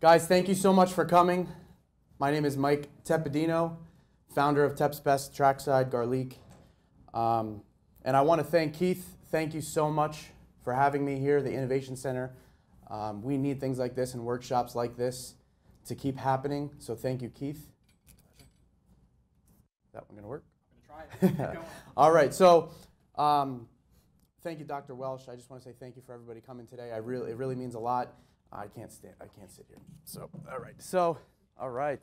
Guys, thank you so much for coming. My name is Mike Tepedino, founder of Teps Best Trackside Garlic. Um, and I want to thank Keith. Thank you so much for having me here, the Innovation Center. Um, we need things like this and workshops like this to keep happening. So thank you, Keith. That one gonna work? I'm gonna try it. All right. So um, thank you, Dr. Welsh. I just want to say thank you for everybody coming today. I really, it really means a lot. I can't stand. I can't sit here. So, all right. So, all right.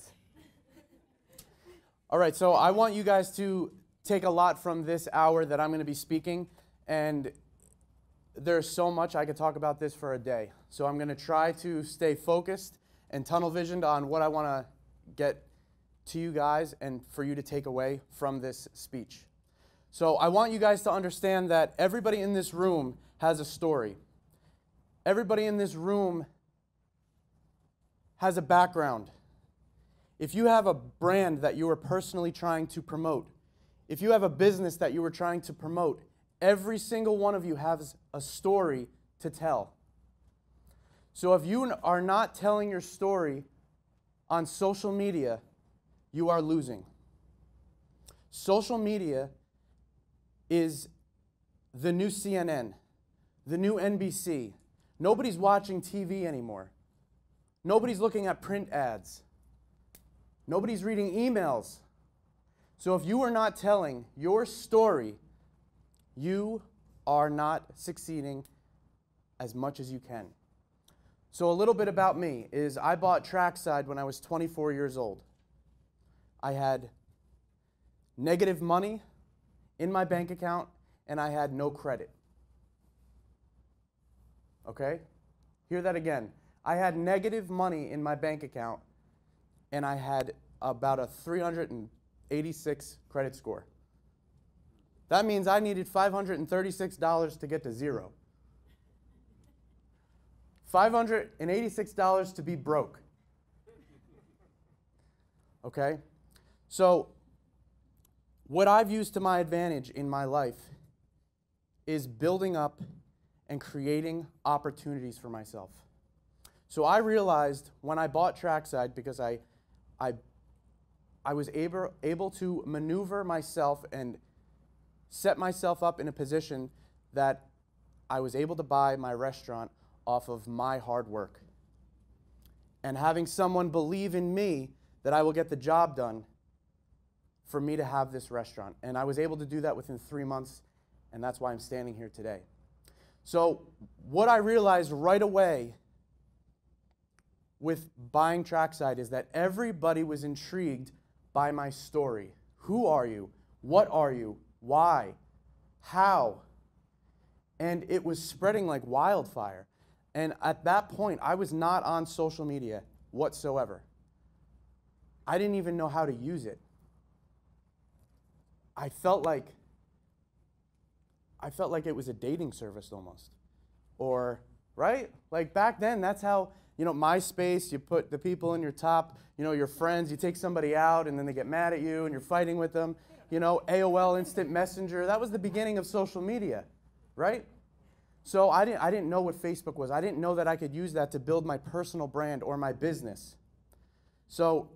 All right. So, I want you guys to take a lot from this hour that I'm going to be speaking, and there's so much I could talk about this for a day. So, I'm going to try to stay focused and tunnel visioned on what I want to get to you guys and for you to take away from this speech. So, I want you guys to understand that everybody in this room has a story. Everybody in this room has a background, if you have a brand that you are personally trying to promote, if you have a business that you are trying to promote, every single one of you has a story to tell. So if you are not telling your story on social media, you are losing. Social media is the new CNN, the new NBC. Nobody's watching TV anymore. Nobody's looking at print ads. Nobody's reading emails. So if you are not telling your story, you are not succeeding as much as you can. So a little bit about me is I bought Trackside when I was 24 years old. I had negative money in my bank account and I had no credit. Okay? Hear that again. I had negative money in my bank account, and I had about a 386 credit score. That means I needed $536 to get to zero. $586 to be broke. Okay? So, what I've used to my advantage in my life is building up and creating opportunities for myself. So I realized when I bought Trackside because I, I, I was able, able to maneuver myself and set myself up in a position that I was able to buy my restaurant off of my hard work. And having someone believe in me that I will get the job done for me to have this restaurant. And I was able to do that within three months, and that's why I'm standing here today. So, what I realized right away with buying Trackside is that everybody was intrigued by my story. Who are you? What are you? Why? How? And it was spreading like wildfire. And at that point, I was not on social media whatsoever. I didn't even know how to use it. I felt like I felt like it was a dating service almost. Or, right? Like back then, that's how you know, MySpace, you put the people in your top, you know, your friends, you take somebody out and then they get mad at you and you're fighting with them. You know, AOL Instant Messenger, that was the beginning of social media, right? So I didn't, I didn't know what Facebook was. I didn't know that I could use that to build my personal brand or my business. So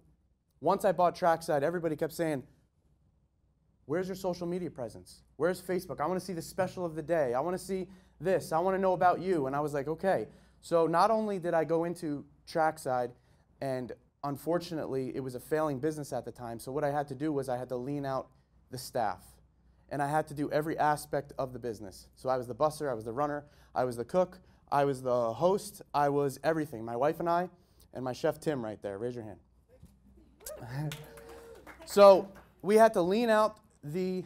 once I bought Trackside, everybody kept saying, Where's your social media presence? Where's Facebook? I want to see the special of the day. I want to see this. I want to know about you. And I was like, okay. So not only did I go into trackside, and unfortunately, it was a failing business at the time. So what I had to do was I had to lean out the staff, and I had to do every aspect of the business. So I was the busser, I was the runner, I was the cook, I was the host, I was everything. My wife and I, and my chef Tim right there. Raise your hand. so we had to lean out the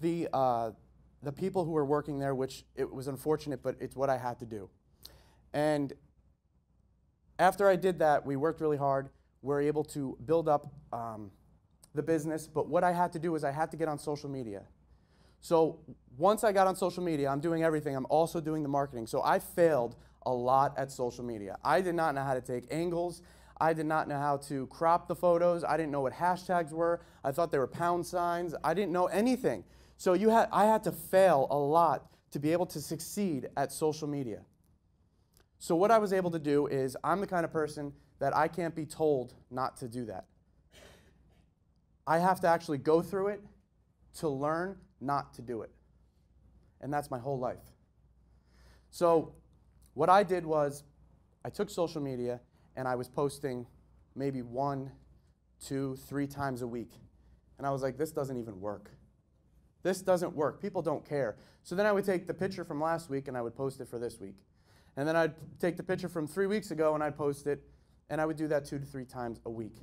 the uh, the people who were working there, which it was unfortunate, but it's what I had to do. And after I did that, we worked really hard. We were able to build up um, the business. But what I had to do is I had to get on social media. So once I got on social media, I'm doing everything. I'm also doing the marketing. So I failed a lot at social media. I did not know how to take angles. I did not know how to crop the photos. I didn't know what hashtags were. I thought they were pound signs. I didn't know anything. So you had, I had to fail a lot to be able to succeed at social media. So, what I was able to do is, I'm the kind of person that I can't be told not to do that. I have to actually go through it to learn not to do it. And that's my whole life. So, what I did was, I took social media and I was posting maybe one, two, three times a week. And I was like, this doesn't even work. This doesn't work. People don't care. So then I would take the picture from last week and I would post it for this week. And then I'd take the picture from three weeks ago and I'd post it, and I would do that two to three times a week.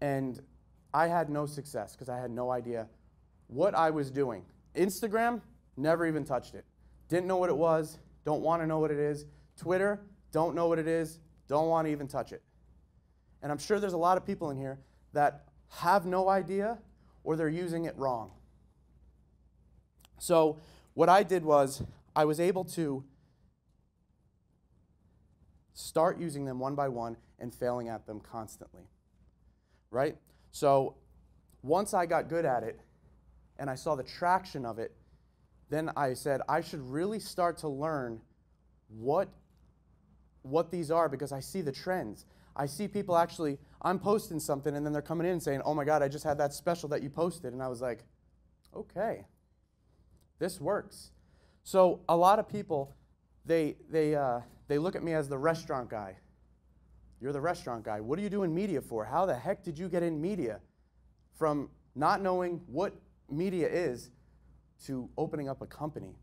And I had no success because I had no idea what I was doing. Instagram, never even touched it. Didn't know what it was, don't want to know what it is. Twitter, don't know what it is, don't want to even touch it. And I'm sure there's a lot of people in here that have no idea or they're using it wrong. So, what I did was I was able to start using them one by one and failing at them constantly. Right? So once I got good at it and I saw the traction of it, then I said I should really start to learn what what these are because I see the trends. I see people actually I'm posting something and then they're coming in saying, "Oh my god, I just had that special that you posted." And I was like, "Okay. This works." So a lot of people they they uh, they look at me as the restaurant guy. You're the restaurant guy. What are you doing media for? How the heck did you get in media from not knowing what media is to opening up a company?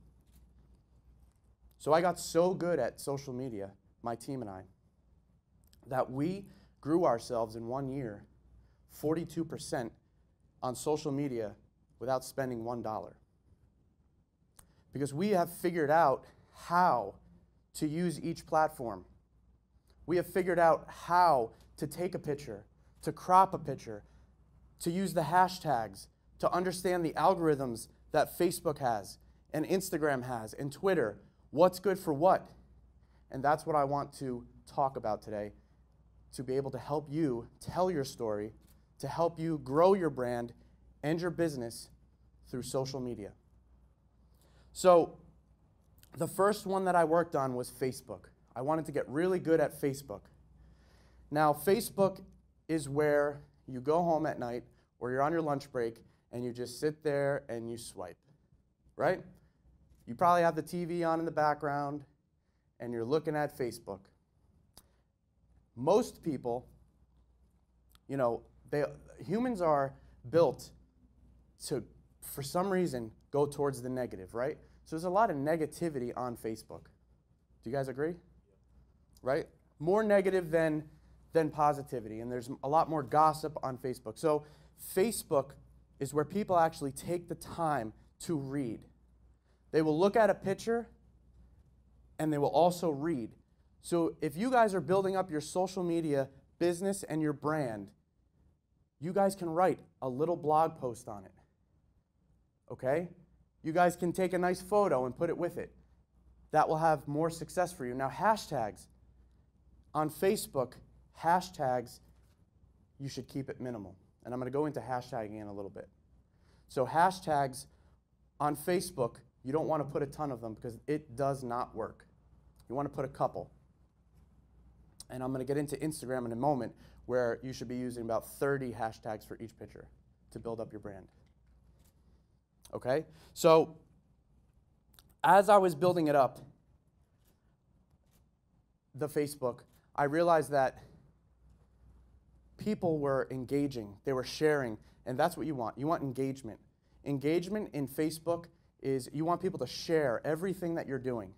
So I got so good at social media, my team and I, that we grew ourselves in one year 42% on social media without spending $1. Because we have figured out how to use each platform. We have figured out how to take a picture, to crop a picture, to use the hashtags, to understand the algorithms that Facebook has and Instagram has and Twitter, what's good for what. And that's what I want to talk about today to be able to help you tell your story, to help you grow your brand and your business through social media. So, the first one that I worked on was Facebook. I wanted to get really good at Facebook. Now, Facebook is where you go home at night or you're on your lunch break and you just sit there and you swipe, right? You probably have the TV on in the background and you're looking at Facebook. Most people, you know, they, humans are built to, for some reason, go towards the negative, right? So there's a lot of negativity on Facebook. Do you guys agree? Right? More negative than, than positivity, and there's a lot more gossip on Facebook. So Facebook is where people actually take the time to read. They will look at a picture and they will also read. So if you guys are building up your social media business and your brand, you guys can write a little blog post on it. Okay? you guys can take a nice photo and put it with it. That will have more success for you. Now, hashtags. On Facebook, hashtags, you should keep it minimal. And I'm going to go into hashtagging in a little bit. So, hashtags on Facebook, you don't want to put a ton of them because it does not work. You want to put a couple. And I'm going to get into Instagram in a moment where you should be using about 30 hashtags for each picture to build up your brand. Okay? So, as I was building it up, the Facebook, I realized that people were engaging, they were sharing, and that's what you want. You want engagement. Engagement in Facebook is you want people to share everything that you're doing.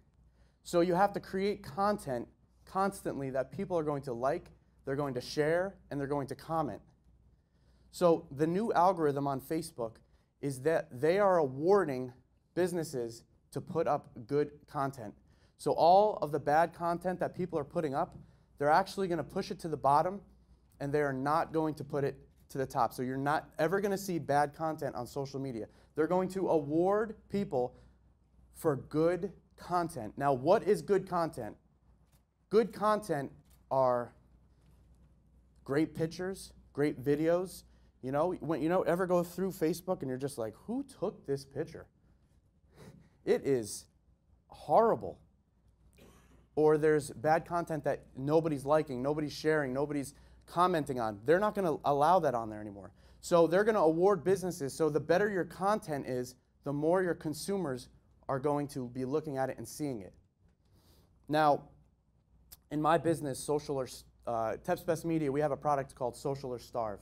So you have to create content constantly that people are going to like, they're going to share, and they're going to comment. So the new algorithm on Facebook is that they are awarding businesses to put up good content. So all of the bad content that people are putting up, they're actually going to push it to the bottom and they are not going to put it to the top. So you're not ever going to see bad content on social media. They're going to award people for good content. Now, what is good content? Good content are great pictures, great videos, you know, when you know ever go through Facebook and you're just like, who took this picture? It is horrible. Or there's bad content that nobody's liking, nobody's sharing, nobody's commenting on. They're not going to allow that on there anymore. So they're going to award businesses. So the better your content is, the more your consumers are going to be looking at it and seeing it. Now, in my business, Social or uh, Tepspest Media, we have a product called Social or Starve.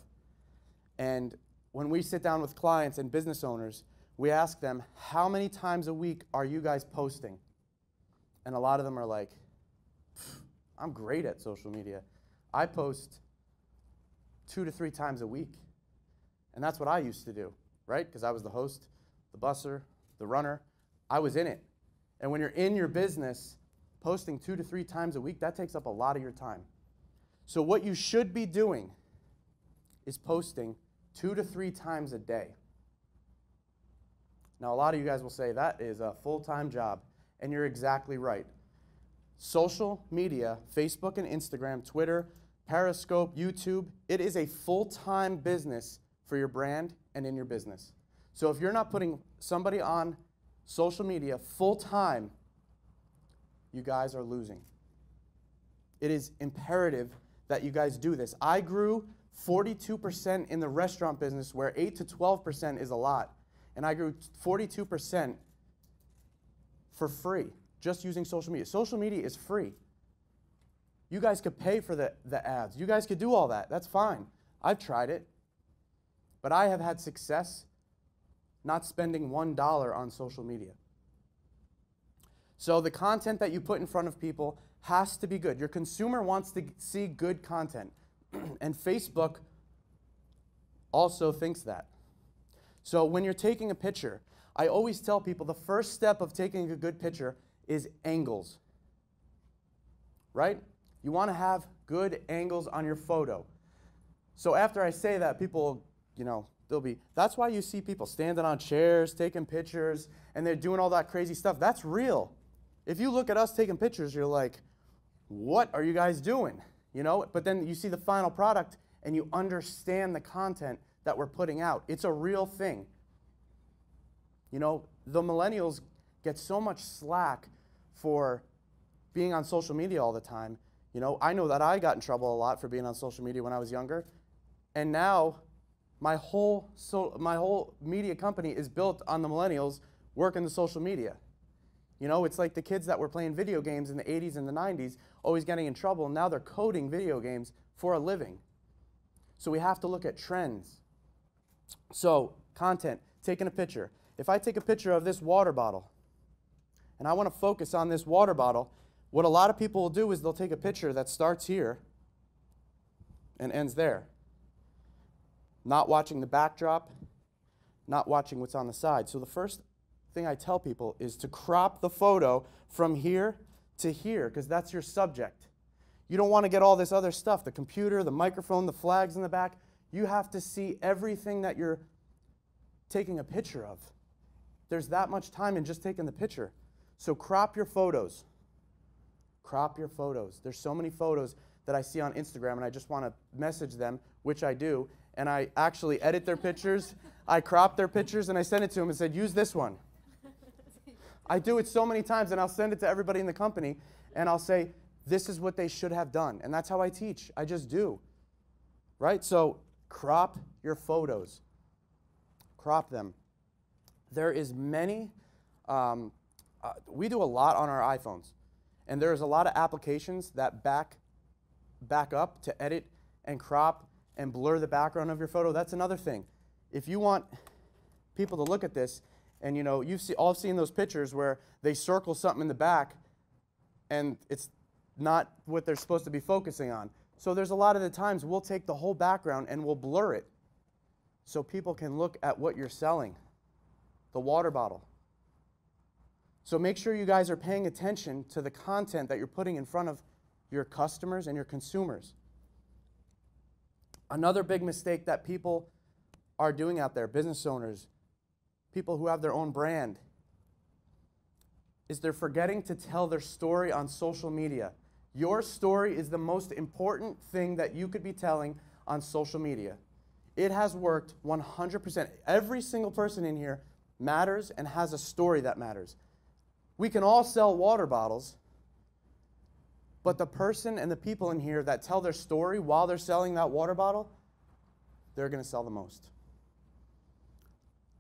And when we sit down with clients and business owners, we ask them, How many times a week are you guys posting? And a lot of them are like, I'm great at social media. I post two to three times a week. And that's what I used to do, right? Because I was the host, the busser, the runner. I was in it. And when you're in your business, posting two to three times a week, that takes up a lot of your time. So, what you should be doing is posting two to three times a day. Now, a lot of you guys will say that is a full time job, and you're exactly right. Social media, Facebook and Instagram, Twitter, Periscope, YouTube, it is a full time business for your brand and in your business. So if you're not putting somebody on social media full time, you guys are losing. It is imperative that you guys do this. I grew 42% in the restaurant business, where 8 to 12% is a lot. And I grew 42% for free just using social media. Social media is free. You guys could pay for the, the ads, you guys could do all that. That's fine. I've tried it. But I have had success not spending $1 on social media. So the content that you put in front of people has to be good. Your consumer wants to see good content. and Facebook also thinks that. So when you're taking a picture, I always tell people the first step of taking a good picture is angles. Right? You want to have good angles on your photo. So after I say that, people, you know, they'll be that's why you see people standing on chairs, taking pictures, and they're doing all that crazy stuff. That's real. If you look at us taking pictures, you're like, "What are you guys doing?" you know but then you see the final product and you understand the content that we're putting out it's a real thing you know the millennials get so much slack for being on social media all the time you know i know that i got in trouble a lot for being on social media when i was younger and now my whole so my whole media company is built on the millennials working the social media you know, it's like the kids that were playing video games in the 80s and the 90s, always getting in trouble. Now they're coding video games for a living. So we have to look at trends. So, content, taking a picture. If I take a picture of this water bottle and I want to focus on this water bottle, what a lot of people will do is they'll take a picture that starts here and ends there. Not watching the backdrop, not watching what's on the side. So, the first thing I tell people is to crop the photo from here to here because that's your subject. You don't want to get all this other stuff the computer, the microphone, the flags in the back. You have to see everything that you're taking a picture of. There's that much time in just taking the picture. So crop your photos. Crop your photos. There's so many photos that I see on Instagram and I just want to message them, which I do, and I actually edit their pictures. I crop their pictures and I send it to them and said, use this one. I do it so many times, and I'll send it to everybody in the company, and I'll say, this is what they should have done. And that's how I teach. I just do. Right? So crop your photos. Crop them. There is many. Um, uh, we do a lot on our iPhones, and there is a lot of applications that back back up to edit and crop and blur the background of your photo. That's another thing. If you want people to look at this and you know, you've see, all seen those pictures where they circle something in the back and it's not what they're supposed to be focusing on. So there's a lot of the times we'll take the whole background and we'll blur it so people can look at what you're selling the water bottle. So make sure you guys are paying attention to the content that you're putting in front of your customers and your consumers. Another big mistake that people are doing out there, business owners, people who have their own brand is they're forgetting to tell their story on social media. Your story is the most important thing that you could be telling on social media. It has worked 100%. Every single person in here matters and has a story that matters. We can all sell water bottles, but the person and the people in here that tell their story while they're selling that water bottle, they're going to sell the most.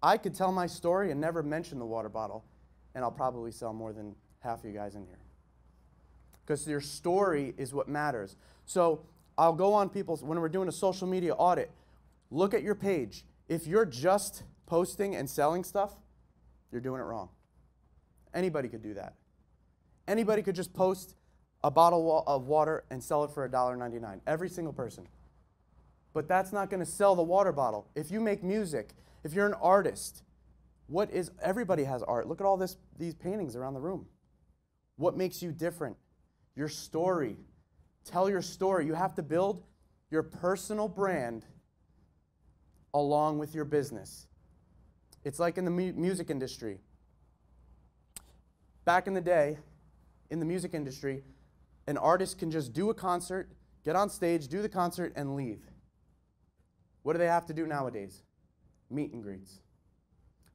I could tell my story and never mention the water bottle, and I'll probably sell more than half of you guys in here. Because your story is what matters. So I'll go on people's, when we're doing a social media audit, look at your page. If you're just posting and selling stuff, you're doing it wrong. Anybody could do that. Anybody could just post a bottle of water and sell it for $1.99. Every single person. But that's not going to sell the water bottle. If you make music, if you're an artist, what is everybody has art. Look at all this these paintings around the room. What makes you different? Your story. Tell your story. You have to build your personal brand along with your business. It's like in the mu music industry. Back in the day, in the music industry, an artist can just do a concert, get on stage, do the concert, and leave. What do they have to do nowadays? meet and greets.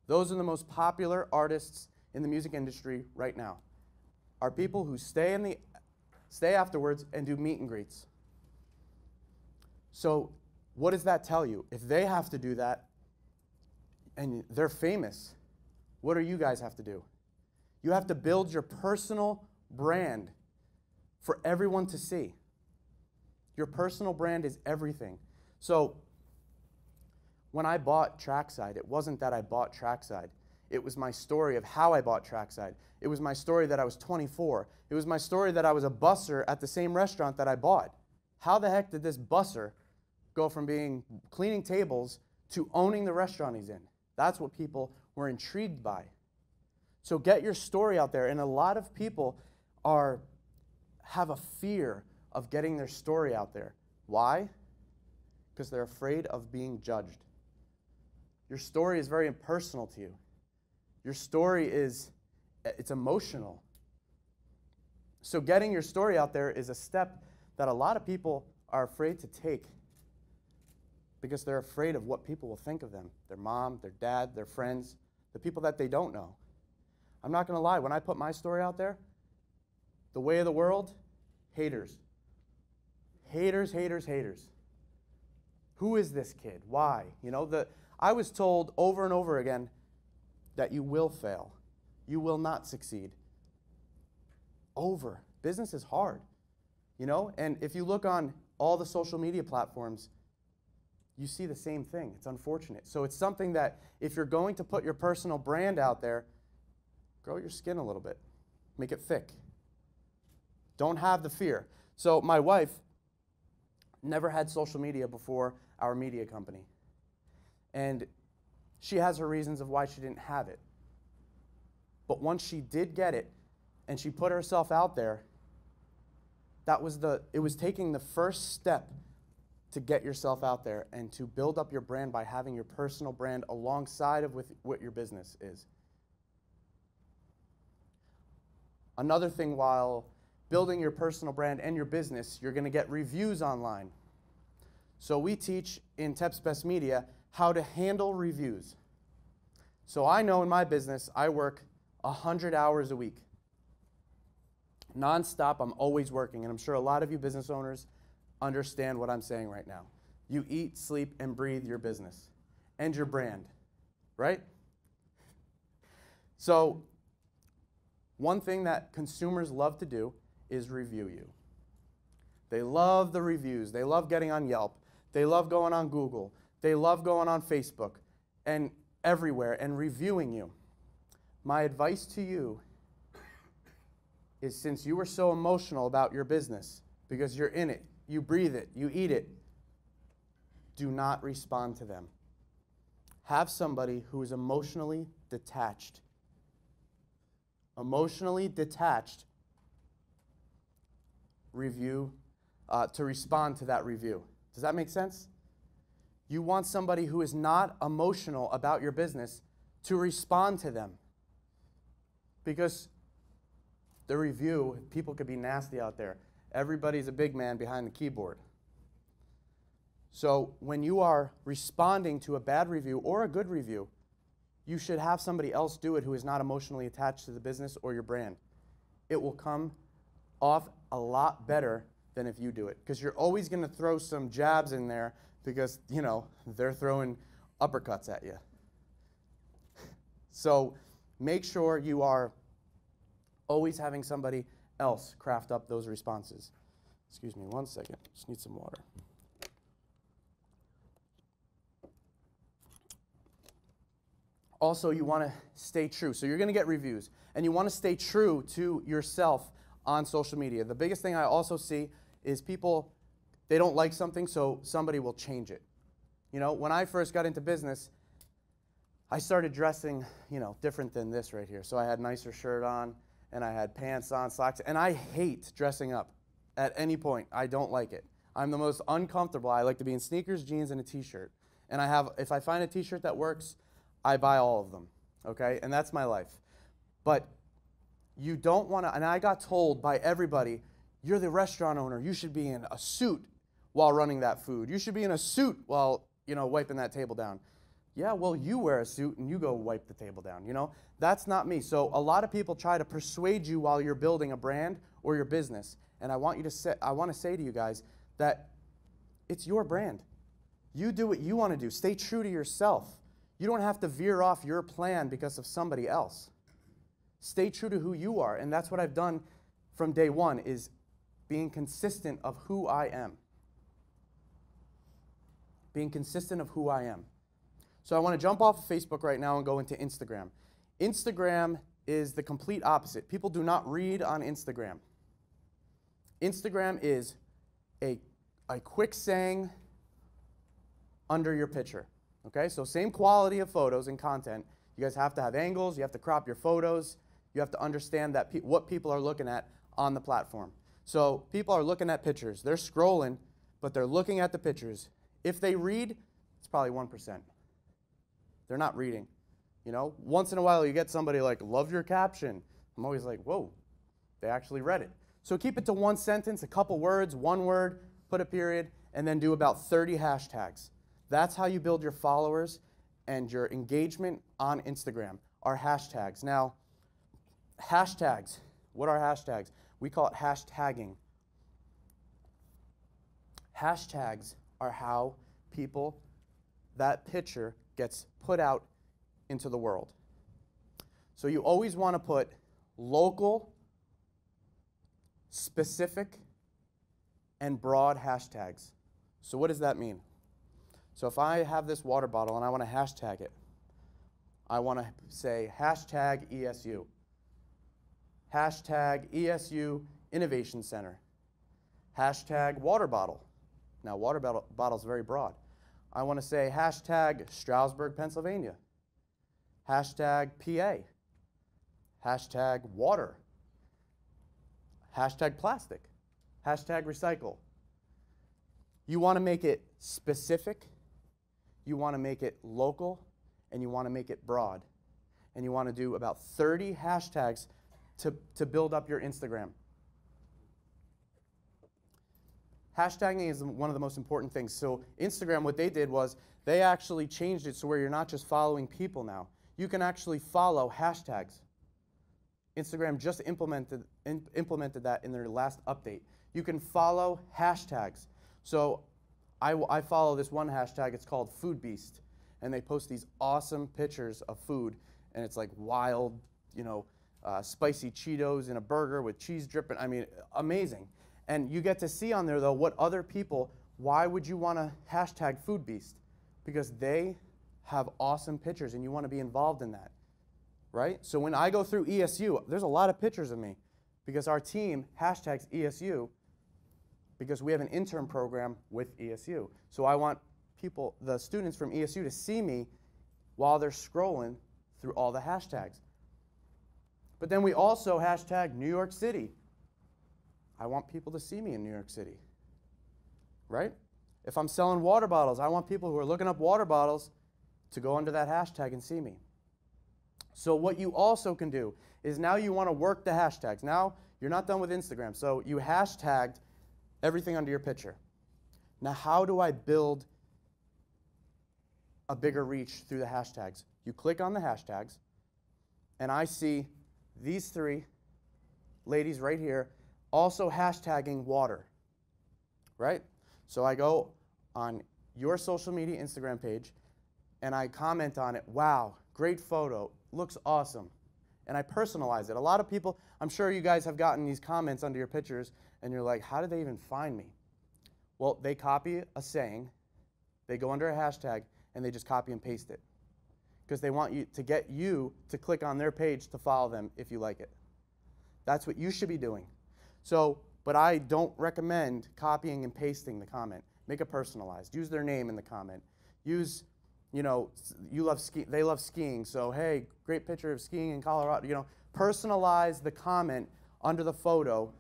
Those are the most popular artists in the music industry right now. Are people who stay in the stay afterwards and do meet and greets. So, what does that tell you? If they have to do that and they're famous, what do you guys have to do? You have to build your personal brand for everyone to see. Your personal brand is everything. So, when I bought Trackside, it wasn't that I bought Trackside. It was my story of how I bought Trackside. It was my story that I was 24. It was my story that I was a busser at the same restaurant that I bought. How the heck did this busser go from being cleaning tables to owning the restaurant he's in? That's what people were intrigued by. So get your story out there. And a lot of people are have a fear of getting their story out there. Why? Because they're afraid of being judged. Your story is very impersonal to you. Your story is it's emotional. So getting your story out there is a step that a lot of people are afraid to take because they're afraid of what people will think of them their mom, their dad, their friends, the people that they don't know. I'm not going to lie, when I put my story out there, the way of the world, haters. Haters, haters, haters. Who is this kid? Why? You know, the, I was told over and over again that you will fail, you will not succeed. Over. Business is hard, you know? And if you look on all the social media platforms, you see the same thing. It's unfortunate. So it's something that if you're going to put your personal brand out there, grow your skin a little bit, make it thick. Don't have the fear. So my wife never had social media before our media company. And she has her reasons of why she didn't have it. But once she did get it and she put herself out there, that was the it was taking the first step to get yourself out there and to build up your brand by having your personal brand alongside of with what your business is. Another thing while building your personal brand and your business, you're going to get reviews online. So we teach in Teps Best Media how to handle reviews. So I know in my business, I work 100 hours a week. Nonstop, I'm always working. And I'm sure a lot of you business owners understand what I'm saying right now. You eat, sleep, and breathe your business and your brand, right? So, one thing that consumers love to do is review you. They love the reviews. They love getting on Yelp. They love going on Google. They love going on Facebook and everywhere and reviewing you. My advice to you is since you are so emotional about your business, because you're in it, you breathe it, you eat it, do not respond to them. Have somebody who is emotionally detached. Emotionally detached review uh, to respond to that review. Does that make sense? You want somebody who is not emotional about your business to respond to them. Because the review, people could be nasty out there. Everybody's a big man behind the keyboard. So when you are responding to a bad review or a good review, you should have somebody else do it who is not emotionally attached to the business or your brand. It will come off a lot better than if you do it because you're always going to throw some jabs in there because, you know, they're throwing uppercuts at you. So make sure you are always having somebody else craft up those responses. Excuse me one second, just need some water. Also, you want to stay true. So you're going to get reviews, and you want to stay true to yourself on social media. The biggest thing I also see is people they don't like something, so somebody will change it. You know, when I first got into business, I started dressing, you know, different than this right here. So I had nicer shirt on and I had pants on, socks, and I hate dressing up at any point. I don't like it. I'm the most uncomfortable. I like to be in sneakers, jeans, and a t-shirt. And I have if I find a t-shirt that works, I buy all of them. Okay? And that's my life. But you don't want to and I got told by everybody, you're the restaurant owner, you should be in a suit while running that food. You should be in a suit while, you know, wiping that table down. Yeah, well, you wear a suit and you go wipe the table down, you know? That's not me. So a lot of people try to persuade you while you're building a brand or your business. And I want you to say I want to say to you guys that it's your brand. You do what you want to do. Stay true to yourself. You don't have to veer off your plan because of somebody else. Stay true to who you are, and that's what I've done from day 1 is being consistent of who I am being consistent of who I am. So I want to jump off of Facebook right now and go into Instagram. Instagram is the complete opposite. People do not read on Instagram. Instagram is a, a quick saying under your picture. Okay, so same quality of photos and content. You guys have to have angles, you have to crop your photos, you have to understand that pe what people are looking at on the platform. So people are looking at pictures, they're scrolling, but they're looking at the pictures if they read, it's probably 1%. They're not reading. You know, once in a while you get somebody like, love your caption. I'm always like, whoa, they actually read it. So keep it to one sentence, a couple words, one word, put a period, and then do about 30 hashtags. That's how you build your followers and your engagement on Instagram are hashtags. Now, hashtags, what are hashtags? We call it hashtagging. Hashtags are how people, that picture gets put out into the world. So you always want to put local, specific, and broad hashtags. So what does that mean? So if I have this water bottle and I want to hashtag it, I want to say hashtag ESU, hashtag ESU Innovation Center, hashtag water bottle. Now, water bottle, bottle is very broad. I want to say hashtag Stroudsburg, Pennsylvania, hashtag PA, hashtag water, hashtag plastic, hashtag recycle. You want to make it specific, you want to make it local, and you want to make it broad. And you want to do about 30 hashtags to, to build up your Instagram. hashtagging is one of the most important things. So Instagram, what they did was they actually changed it so where you're not just following people now. You can actually follow hashtags. Instagram just implemented, in, implemented that in their last update. You can follow hashtags. So I, I follow this one hashtag, it's called Food Beast. And they post these awesome pictures of food, and it's like wild, you know, uh, spicy Cheetos in a burger with cheese dripping. I mean, amazing. And you get to see on there, though, what other people, why would you want to hashtag Food Beast? Because they have awesome pictures and you want to be involved in that, right? So when I go through ESU, there's a lot of pictures of me because our team hashtags ESU because we have an intern program with ESU. So I want people, the students from ESU, to see me while they're scrolling through all the hashtags. But then we also hashtag New York City I want people to see me in New York City, right? If I'm selling water bottles, I want people who are looking up water bottles to go under that hashtag and see me. So, what you also can do is now you want to work the hashtags. Now you're not done with Instagram, so you hashtagged everything under your picture. Now, how do I build a bigger reach through the hashtags? You click on the hashtags, and I see these three ladies right here also hashtagging water, right? So I go on your social media Instagram page and I comment on it, wow, great photo, looks awesome. And I personalize it. A lot of people, I'm sure you guys have gotten these comments under your pictures and you're like, how did they even find me? Well, they copy a saying, they go under a hashtag, and they just copy and paste it because they want you to get you to click on their page to follow them if you like it. That's what you should be doing. So, but I don't recommend copying and pasting the comment. Make it personalized. Use their name in the comment. Use, you know, you love ski. They love skiing. So hey, great picture of skiing in Colorado. You know, personalize the comment under the photo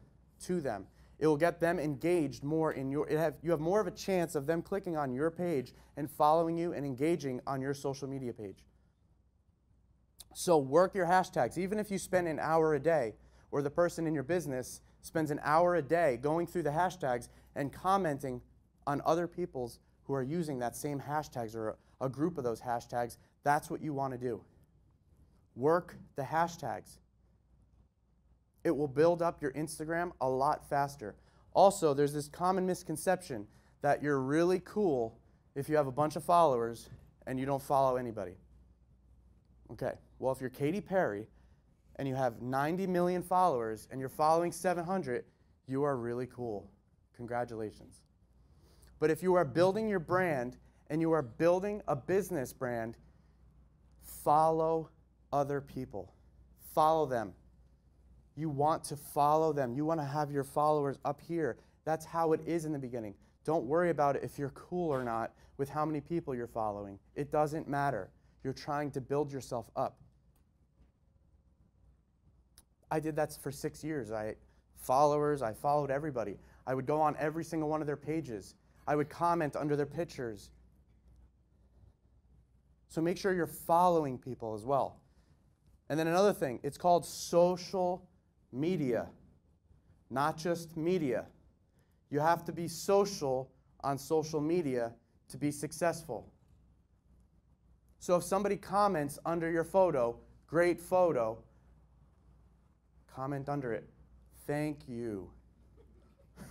to them. It will get them engaged more in your. Have, you have more of a chance of them clicking on your page and following you and engaging on your social media page. So work your hashtags. Even if you spend an hour a day, or the person in your business spends an hour a day going through the hashtags and commenting on other people's who are using that same hashtags or a group of those hashtags, that's what you want to do. Work the hashtags. It will build up your Instagram a lot faster. Also, there's this common misconception that you're really cool if you have a bunch of followers and you don't follow anybody. Okay, well, if you're Katy Perry and you have 90 million followers and you're following 700, you are really cool. Congratulations. But if you are building your brand and you are building a business brand, follow other people. Follow them. You want to follow them. You want to have your followers up here. That's how it is in the beginning. Don't worry about it if you're cool or not with how many people you're following. It doesn't matter. You're trying to build yourself up. I did that for six years. I followers, I followed everybody. I would go on every single one of their pages. I would comment under their pictures. So make sure you're following people as well. And then another thing, it's called social media, not just media. You have to be social on social media to be successful. So if somebody comments under your photo, great photo, Comment under it, thank you.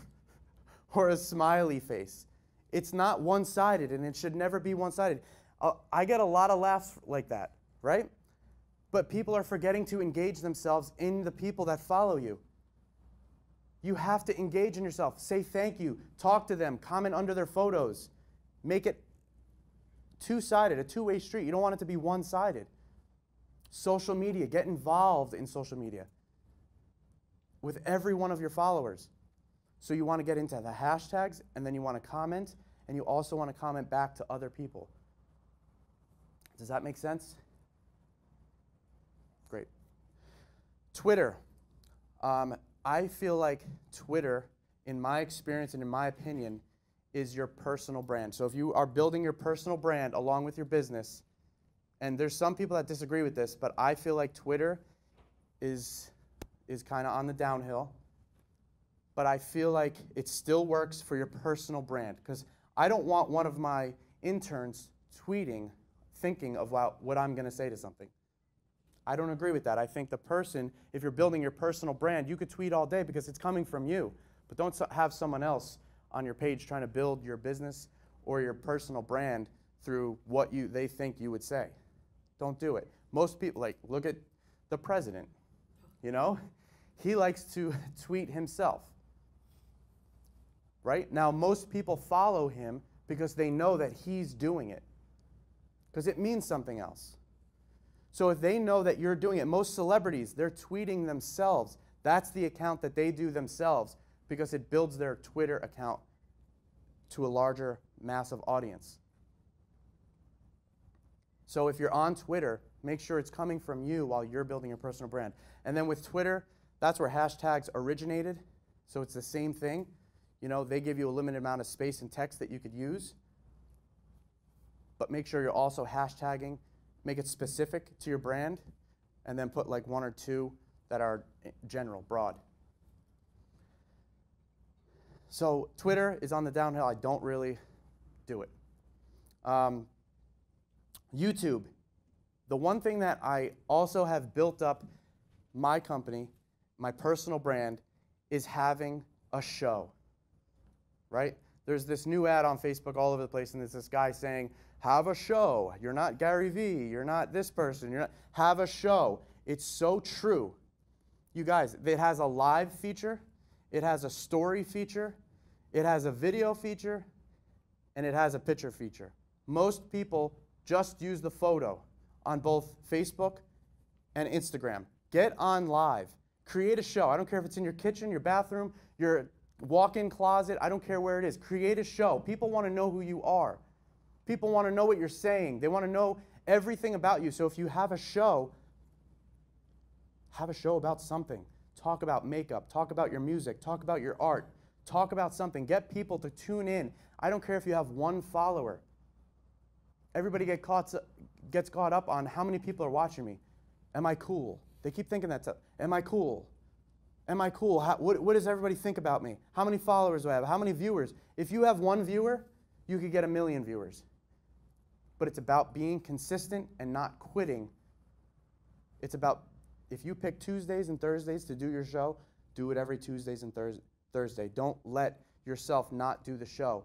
or a smiley face. It's not one sided and it should never be one sided. Uh, I get a lot of laughs like that, right? But people are forgetting to engage themselves in the people that follow you. You have to engage in yourself. Say thank you. Talk to them. Comment under their photos. Make it two sided, a two way street. You don't want it to be one sided. Social media, get involved in social media with every one of your followers. So you want to get into the hashtags and then you want to comment and you also want to comment back to other people. Does that make sense? Great. Twitter. Um, I feel like Twitter, in my experience and in my opinion, is your personal brand. So if you are building your personal brand along with your business, and there's some people that disagree with this, but I feel like Twitter is is kind of on the downhill, but I feel like it still works for your personal brand because I don't want one of my interns tweeting, thinking of what I'm going to say to something. I don't agree with that. I think the person, if you're building your personal brand, you could tweet all day because it's coming from you. But don't have someone else on your page trying to build your business or your personal brand through what you they think you would say. Don't do it. Most people like look at the president. You know, he likes to tweet himself. Right? Now, most people follow him because they know that he's doing it, because it means something else. So if they know that you're doing it, most celebrities, they're tweeting themselves. That's the account that they do themselves because it builds their Twitter account to a larger massive audience. So if you're on Twitter, make sure it's coming from you while you're building your personal brand. And then with Twitter, that's where hashtags originated. So it's the same thing. You know, they give you a limited amount of space and text that you could use. But make sure you're also hashtagging, make it specific to your brand, and then put like one or two that are eh, general, broad. So Twitter is on the downhill. I don't really do it. Um, YouTube. The one thing that I also have built up my company my personal brand, is having a show, right? There's this new ad on Facebook all over the place, and there's this guy saying, Have a show. You're not Gary Vee. You're not this person. You're not. Have a show. It's so true. You guys, it has a live feature, it has a story feature, it has a video feature, and it has a picture feature. Most people just use the photo on both Facebook and Instagram. Get on live. Create a show. I don't care if it's in your kitchen, your bathroom, your walk in closet. I don't care where it is. Create a show. People want to know who you are. People want to know what you're saying. They want to know everything about you. So if you have a show, have a show about something. Talk about makeup, talk about your music, talk about your art, talk about something. Get people to tune in. I don't care if you have one follower. Everybody get caught, gets caught up on how many people are watching me. Am I cool? They keep thinking that stuff. Am I cool? Am I cool? How, what, what does everybody think about me? How many followers do I have? How many viewers? If you have one viewer, you could get a million viewers. But it's about being consistent and not quitting. It's about if you pick Tuesdays and Thursdays to do your show, do it every Tuesdays and thurs Thursday. Don't let yourself not do the show.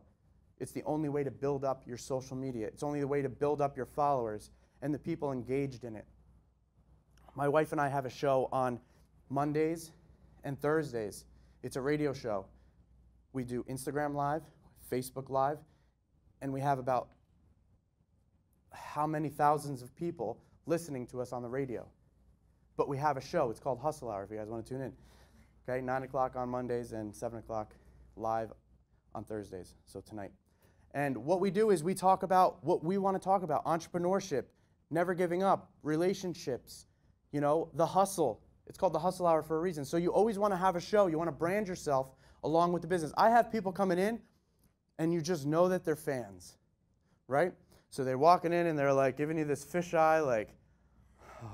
It's the only way to build up your social media. It's only the way to build up your followers and the people engaged in it. My wife and I have a show on Mondays and Thursdays. It's a radio show. We do Instagram Live, Facebook Live, and we have about how many thousands of people listening to us on the radio. But we have a show. It's called Hustle Hour if you guys want to tune in. Okay, 9 o'clock on Mondays and 7 o'clock live on Thursdays, so tonight. And what we do is we talk about what we want to talk about entrepreneurship, never giving up, relationships, you know, the hustle. It's called the hustle hour for a reason. So you always want to have a show. You want to brand yourself along with the business. I have people coming in and you just know that they're fans, right? So they're walking in and they're like giving you this fisheye, like,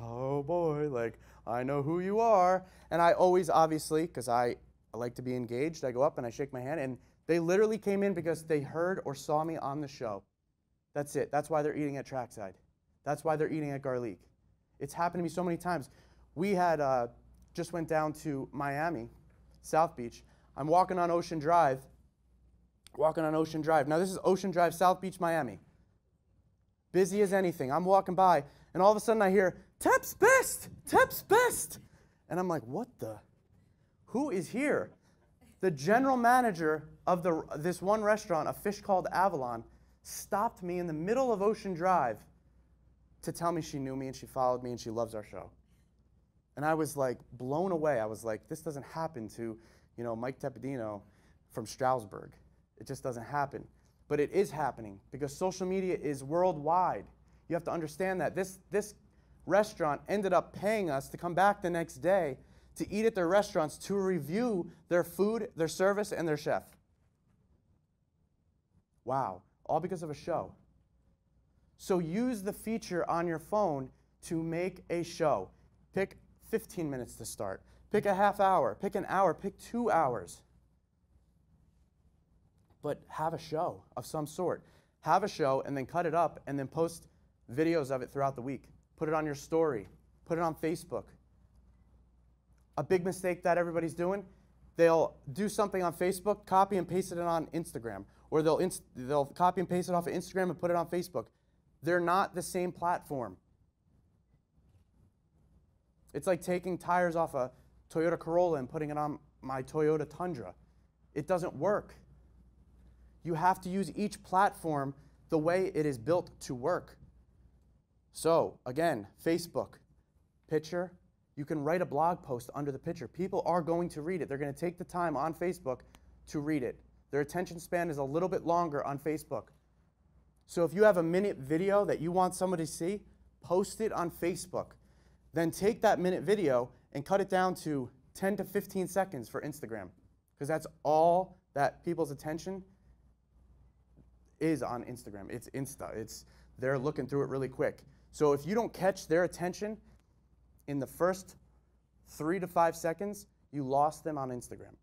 oh boy, like, I know who you are. And I always, obviously, because I, I like to be engaged, I go up and I shake my hand. And they literally came in because they heard or saw me on the show. That's it. That's why they're eating at Trackside. That's why they're eating at Garlic. It's happened to me so many times. We had uh, just went down to Miami, South Beach. I'm walking on Ocean Drive. Walking on Ocean Drive. Now this is Ocean Drive, South Beach, Miami. Busy as anything. I'm walking by, and all of a sudden I hear "Tep's best, Tep's best," and I'm like, "What the? Who is here?" The general manager of the, this one restaurant, a fish called Avalon, stopped me in the middle of Ocean Drive to tell me she knew me and she followed me and she loves our show. And I was like blown away. I was like, this doesn't happen to, you know, Mike Tepidino from Stroudsburg. It just doesn't happen. But it is happening because social media is worldwide. You have to understand that. This, this restaurant ended up paying us to come back the next day to eat at their restaurants to review their food, their service, and their chef. Wow. All because of a show. So use the feature on your phone to make a show. Pick 15 minutes to start. Pick a half hour. Pick an hour. Pick two hours. But have a show of some sort. Have a show and then cut it up and then post videos of it throughout the week. Put it on your story. Put it on Facebook. A big mistake that everybody's doing they'll do something on Facebook, copy and paste it on Instagram, or they'll, inst they'll copy and paste it off of Instagram and put it on Facebook. They're not the same platform. It's like taking tires off a Toyota Corolla and putting it on my Toyota Tundra. It doesn't work. You have to use each platform the way it is built to work. So, again, Facebook, picture, you can write a blog post under the picture. People are going to read it. They're going to take the time on Facebook to read it. Their attention span is a little bit longer on Facebook. So if you have a minute video that you want somebody to see, post it on Facebook. Then take that minute video and cut it down to 10 to 15 seconds for Instagram, because that's all that people's attention is on Instagram. It's Insta. It's they're looking through it really quick. So if you don't catch their attention in the first 3 to 5 seconds, you lost them on Instagram.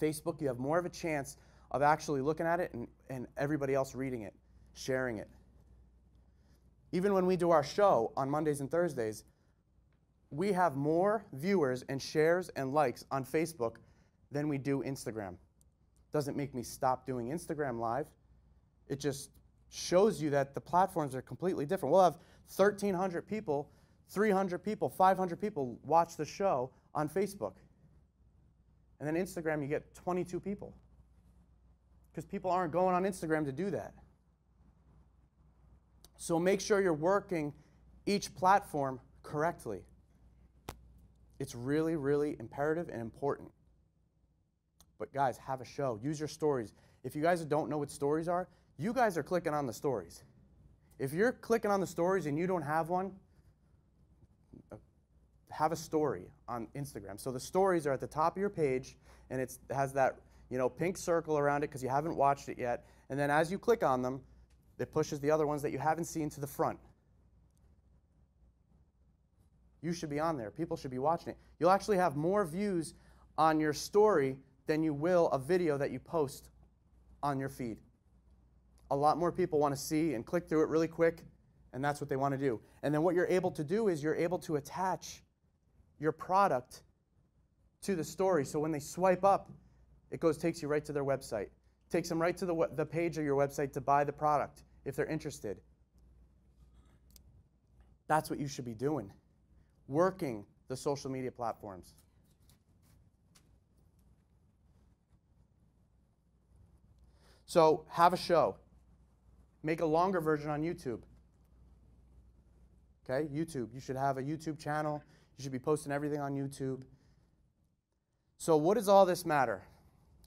Facebook, you have more of a chance of actually looking at it and, and everybody else reading it, sharing it. Even when we do our show on Mondays and Thursdays, we have more viewers and shares and likes on Facebook than we do Instagram. Doesn't make me stop doing Instagram live. It just shows you that the platforms are completely different. We'll have 1,300 people, 300 people, 500 people watch the show on Facebook. And then Instagram, you get 22 people because people aren't going on Instagram to do that. So make sure you're working each platform correctly. It's really, really imperative and important. But guys, have a show. Use your stories. If you guys don't know what stories are, you guys are clicking on the stories. If you're clicking on the stories and you don't have one, have a story on Instagram. So the stories are at the top of your page and it has that you know, pink circle around it because you haven't watched it yet. And then as you click on them, it pushes the other ones that you haven't seen to the front. You should be on there. People should be watching it. You'll actually have more views on your story than you will a video that you post on your feed. A lot more people want to see and click through it really quick, and that's what they want to do. And then what you're able to do is you're able to attach your product to the story. So when they swipe up, it goes takes you right to their website. Takes them right to the, the page of your website to buy the product if they're interested. That's what you should be doing. Working the social media platforms. So have a show. Make a longer version on YouTube. Okay, YouTube. You should have a YouTube channel. You should be posting everything on YouTube. So, what does all this matter?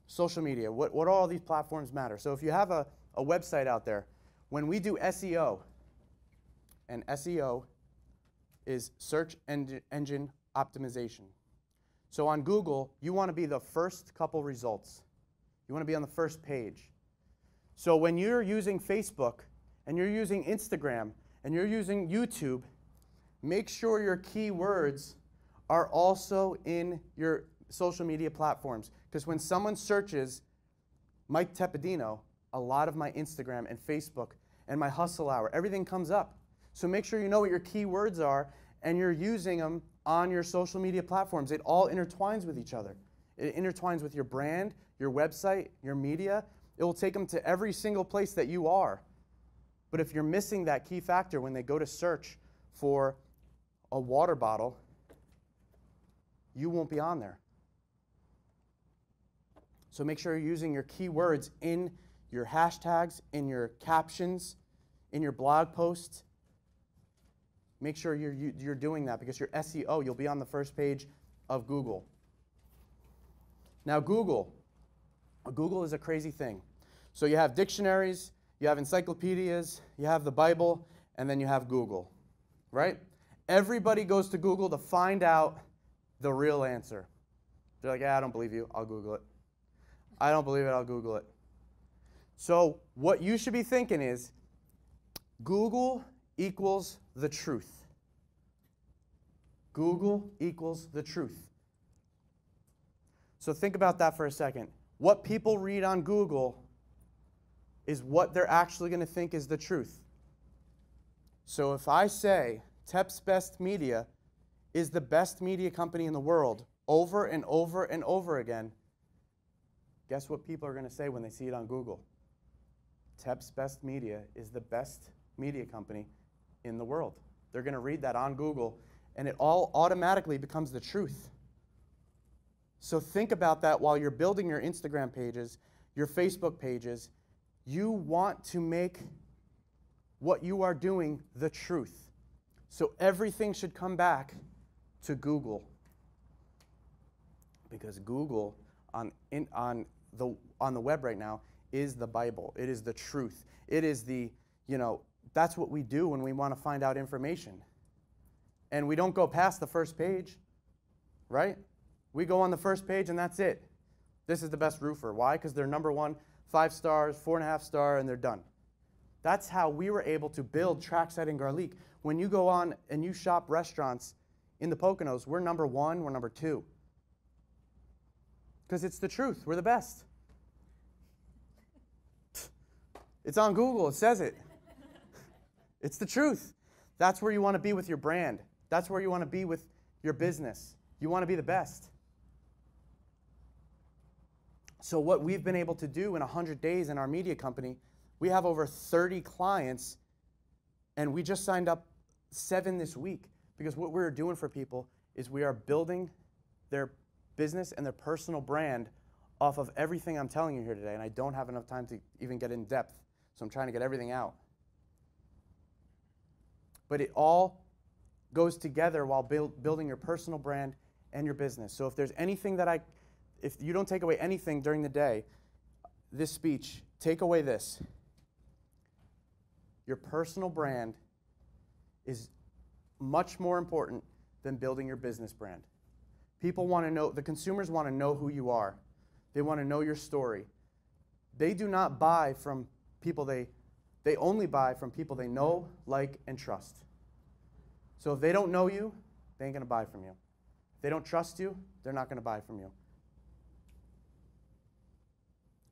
social media, what, what all these platforms matter. So if you have a, a website out there, when we do SEO, and SEO is search engine optimization. So on Google, you want to be the first couple results. You want to be on the first page. So when you're using Facebook and you're using Instagram and you're using YouTube, make sure your keywords are also in your social media platforms. Because when someone searches Mike Tepedino, a lot of my Instagram and Facebook and my hustle hour, everything comes up. So make sure you know what your keywords are and you're using them on your social media platforms. It all intertwines with each other. It intertwines with your brand, your website, your media. It will take them to every single place that you are. But if you're missing that key factor when they go to search for a water bottle, you won't be on there. So make sure you're using your keywords in your hashtags, in your captions, in your blog posts. Make sure you're, you're doing that because your SEO, you'll be on the first page of Google. Now, Google. Google is a crazy thing. So you have dictionaries, you have encyclopedias, you have the Bible, and then you have Google, right? Everybody goes to Google to find out the real answer. They're like, yeah, I don't believe you. I'll Google it. I don't believe it. I'll Google it. So what you should be thinking is Google equals the truth. Google equals the truth. So think about that for a second. What people read on Google is what they're actually going to think is the truth. So if I say TEP's Best Media is the best media company in the world over and over and over again, Guess what people are going to say when they see it on Google? TEP's Best Media is the best media company in the world. They're going to read that on Google, and it all automatically becomes the truth. So think about that while you're building your Instagram pages, your Facebook pages. You want to make what you are doing the truth. So everything should come back to Google because Google on, in, on, the, on the web right now is the Bible. It is the truth. It is the, you know, that's what we do when we want to find out information. And we don't go past the first page, right? We go on the first page and that's it. This is the best roofer. Why? Because they're number one, five stars, four and a half star, and they're done. That's how we were able to build Trackside and Garlic. When you go on and you shop restaurants in the Poconos, we're number one, we're number two. Because it's the truth. We're the best. It's on Google, it says it. It's the truth. That's where you want to be with your brand. That's where you want to be with your business. You want to be the best. So, what we've been able to do in 100 days in our media company, we have over 30 clients, and we just signed up seven this week because what we're doing for people is we are building their business and their personal brand off of everything I'm telling you here today. And I don't have enough time to even get in depth. So I'm trying to get everything out. But it all goes together while build, building your personal brand and your business. So if there's anything that I, if you don't take away anything during the day, this speech, take away this. Your personal brand is much more important than building your business brand. People want to know, the consumers want to know who you are. They want to know your story. They do not buy from people they, they only buy from people they know, like, and trust. So if they don't know you, they ain't going to buy from you. If they don't trust you, they're not going to buy from you.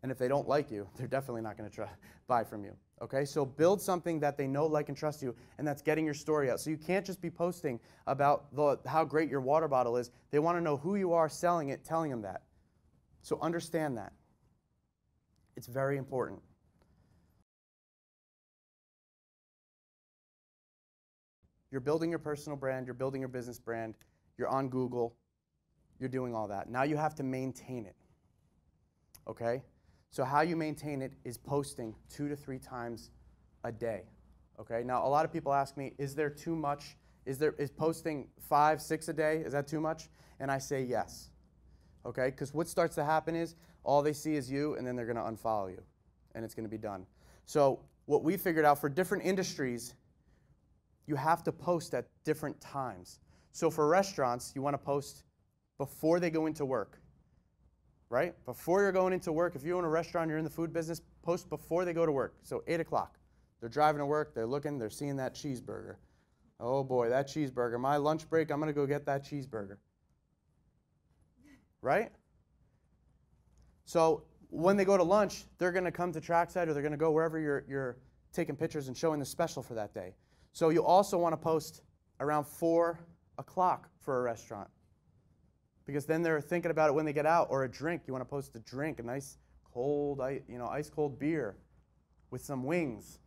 And if they don't like you, they're definitely not going to buy from you. Okay, so build something that they know, like, and trust you, and that's getting your story out. So you can't just be posting about the, how great your water bottle is. They want to know who you are selling it, telling them that. So understand that. It's very important. You're building your personal brand, you're building your business brand, you're on Google, you're doing all that. Now you have to maintain it. Okay? So, how you maintain it is posting two to three times a day. Okay, now a lot of people ask me, is there too much? Is, there, is posting five, six a day? Is that too much? And I say yes. Okay, because what starts to happen is all they see is you, and then they're going to unfollow you, and it's going to be done. So, what we figured out for different industries, you have to post at different times. So, for restaurants, you want to post before they go into work right? Before you're going into work, if you own a restaurant, you're in the food business, post before they go to work. So 8 o'clock. They're driving to work, they're looking, they're seeing that cheeseburger. Oh boy, that cheeseburger. My lunch break, I'm going to go get that cheeseburger. Right? So when they go to lunch, they're going to come to trackside or they're going to go wherever you're, you're taking pictures and showing the special for that day. So you also want to post around 4 o'clock for a restaurant because then they're thinking about it when they get out or a drink you want to post a drink a nice cold you know ice cold beer with some wings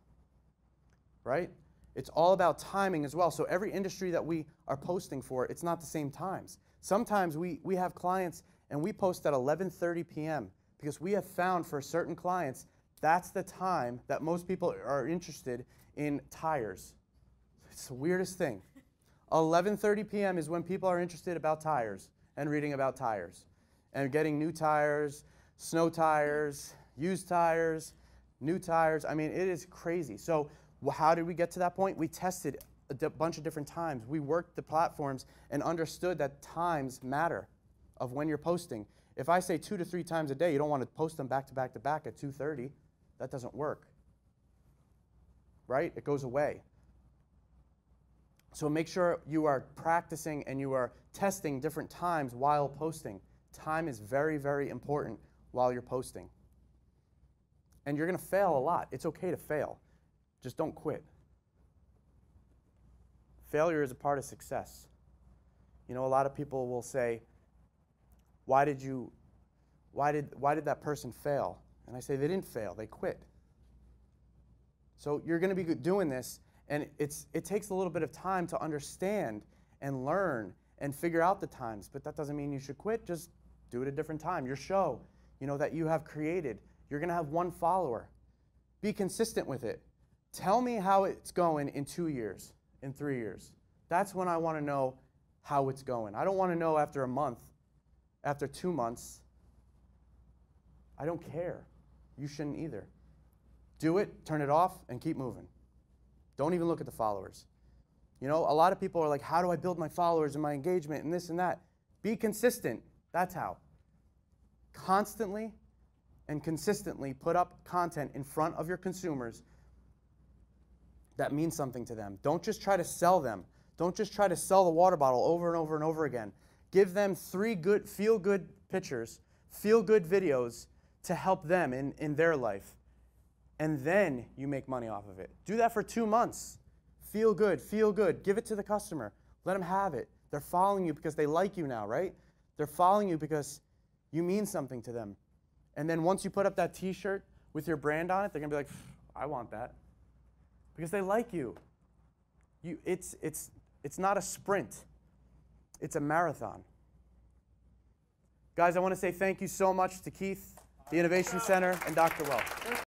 right it's all about timing as well so every industry that we are posting for it's not the same times sometimes we, we have clients and we post at 11.30 p.m because we have found for certain clients that's the time that most people are interested in tires it's the weirdest thing 11:30 p.m. is when people are interested about tires and reading about tires and getting new tires, snow tires, used tires, new tires. I mean, it is crazy. So, how did we get to that point? We tested a bunch of different times. We worked the platforms and understood that times matter of when you're posting. If I say two to three times a day, you don't want to post them back to back to back at 2:30. That doesn't work. Right? It goes away. So make sure you are practicing and you are testing different times while posting. Time is very, very important while you're posting. And you're going to fail a lot. It's okay to fail. Just don't quit. Failure is a part of success. You know, a lot of people will say, "Why did you why did why did that person fail?" And I say they didn't fail. They quit. So you're going to be doing this and it's, it takes a little bit of time to understand and learn and figure out the times, but that doesn't mean you should quit. Just do it a different time. Your show, you know, that you have created, you're going to have one follower. Be consistent with it. Tell me how it's going in two years, in three years. That's when I want to know how it's going. I don't want to know after a month, after two months. I don't care. You shouldn't either. Do it, turn it off, and keep moving. Don't even look at the followers. You know, a lot of people are like, how do I build my followers and my engagement and this and that? Be consistent. That's how. Constantly and consistently put up content in front of your consumers that means something to them. Don't just try to sell them. Don't just try to sell the water bottle over and over and over again. Give them three good, feel good pictures, feel good videos to help them in, in their life and then you make money off of it. Do that for two months. Feel good, feel good. Give it to the customer. Let them have it. They're following you because they like you now, right? They're following you because you mean something to them. And then once you put up that t shirt with your brand on it, they're going to be like, I want that. Because they like you. you it's, it's, it's not a sprint, it's a marathon. Guys, I want to say thank you so much to Keith, the Innovation Center, and Dr. Welch.